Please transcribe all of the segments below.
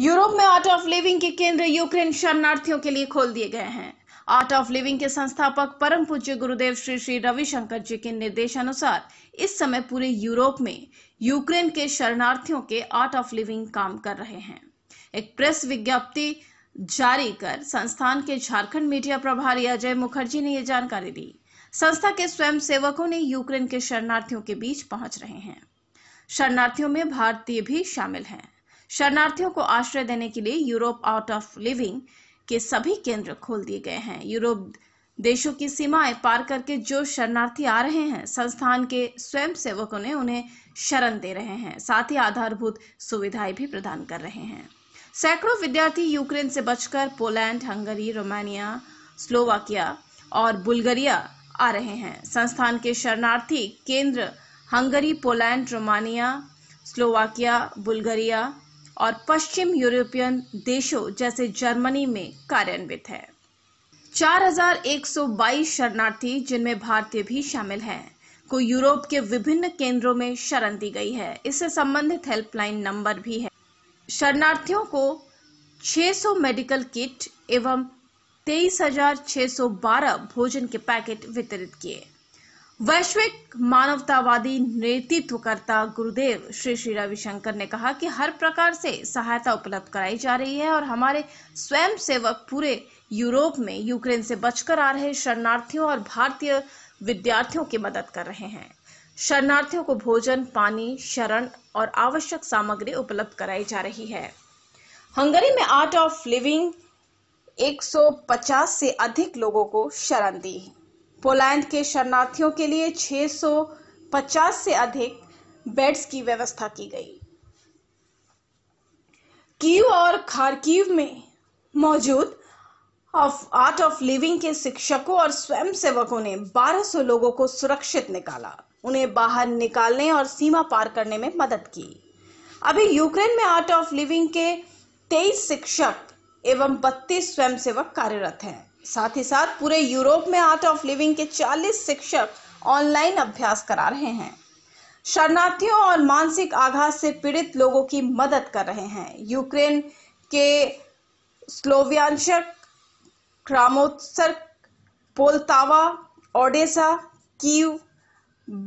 Europe में art of living के केंद्र यूक्रेन शरणार्थियों के लिए खोल दिए गए हैं आर्ट ऑफ लिविंग के संस्थापक परम पूज्य गुरुदेव श्री श्री रविशंकर जी के निर्देशानुसार इस समय पूरे यूरोप में यूक्रेन के शरणार्थियों के आर्ट ऑफ लिविंग काम कर रहे हैं एक प्रेस विज्ञप्ति जारी कर संस्थान के झारखंड मीडिया प्रभारी अजय मुखर्जी ने यह जानकारी दी संस्था के स्वयं सेवकों ने यूक्रेन के शरणार्थियों के बीच पहुंच रहे हैं शरणार्थियों में भारतीय भी शामिल हैं शरणार्थियों को आश्रय देने के लिए यूरोप आउट ऑफ लिविंग के सभी केंद्र खोल दिए गए हैं यूरोप देशों की सीमाएं पार करके जो शरणार्थी आ रहे हैं संस्थान के स्वयं सेवकों ने उन्हें शरण दे रहे हैं साथ ही आधारभूत सुविधाएं भी प्रदान कर रहे हैं सैकड़ों विद्यार्थी यूक्रेन से बचकर पोलैंड हंगरी रोमानिया स्लोवाकिया और बुल्गारिया आ रहे हैं संस्थान के शरणार्थी केंद्र Hungary Poland Romania Slovakia Bulgaria और पश्चिम यूरोपियन देशों जैसे जर्मनी में कार्यान्वित है 4,122 शरणार्थी जिनमें भारतीय भी शामिल हैं को यूरोप के विभिन्न केंद्रों में शरण दी गई है इससे संबंधित हेल्पलाइन नंबर भी है शरणार्थियों को 600 मेडिकल किट एवं 23,612 भोजन के पैकेट वितरित किए वैश्विक मानवतावादी नेतृत्व करता गुरुदेव श्री श्री रविशंकर ने कहा कि हर प्रकार से सहायता उपलब्ध कराई जा रही है और हमारे स्वयं सेवक पूरे यूरोप में यूक्रेन से बचकर आ रहे शरणार्थियों और भारतीय विद्यार्थियों की मदद कर रहे हैं शरणार्थियों को भोजन पानी शरण और आवश्यक सामग्री उपलब्ध कराई जा रही है हंगरी में आर्ट ऑफ लिविंग 150 से अधिक लोगों को शरण दी पोलैंड के शरणार्थियों के लिए 650 से अधिक बेड्स की व्यवस्था की गई कीव और खारकीव में मौजूद ऑफ आर्ट ऑफ लिविंग के शिक्षकों और स्वयंसेवकों ने 1200 लोगों को सुरक्षित निकाला उन्हें बाहर निकालने और सीमा पार करने में मदद की अभी यूक्रेन में आर्ट ऑफ लिविंग के 23 शिक्षक एवं 32 स्वयंसेवक कार्यरत हैं साथ ही साथ पूरे यूरोप में आर्ट ऑफ लिविंग के 40 शिक्षक ऑनलाइन अभ्यास करा रहे हैं शरणार्थियों और मानसिक आघात से पीड़ित लोगों की मदद कर रहे हैं यूक्रेन के Sloviansk Kramatorsk Poltava Odesa Kyiv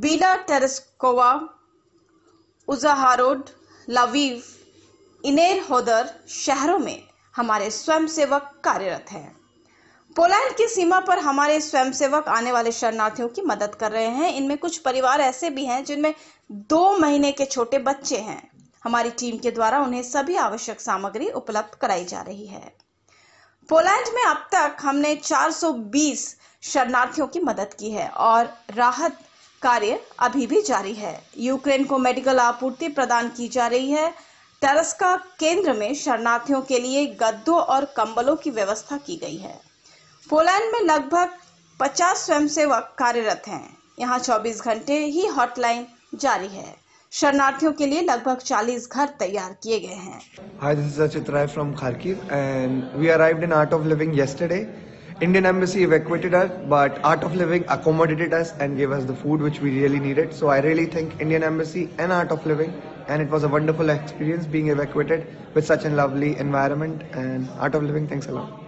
Bila Tserkva Uzhhorod Lviv इनेर होदर शहरों में हमारे स्वयंसेवक कार्यरत हैं पोलैंड की सीमा पर हमारे स्वयंसेवक आने वाले शरणार्थियों की मदद कर रहे हैं इनमें कुछ परिवार ऐसे भी हैं जिनमें दो महीने के छोटे बच्चे हैं हमारी टीम के द्वारा उन्हें सभी आवश्यक सामग्री उपलब्ध कराई जा रही है पोलैंड में अब तक हमने 420 शरणार्थियों की मदद की है और राहत कार्य अभी भी जारी है यूक्रेन को मेडिकल आपूर्ति प्रदान की जा रही है टरस्का केंद्र में शरणार्थियों के लिए गद्दों और कंबलों की व्यवस्था की गई है पोलैंड में लगभग 50 स्वयंसेवक कार्यरत हैं यहाँ 24 घंटे ही हॉटलाइन जारी है शरणार्थियों के लिए लगभग 40 घर तैयार किए गए हैं Hi, this is Achit Rai from Kharkiv, and we arrived in Art of Living yesterday. Indian embassy evacuated us, but Art of Living accommodated us and gave us the food which we really needed. So I really thank Indian embassy and Art of Living, and it was a wonderful experience being evacuated with such a lovely environment. And Art of Living, thanks a lot.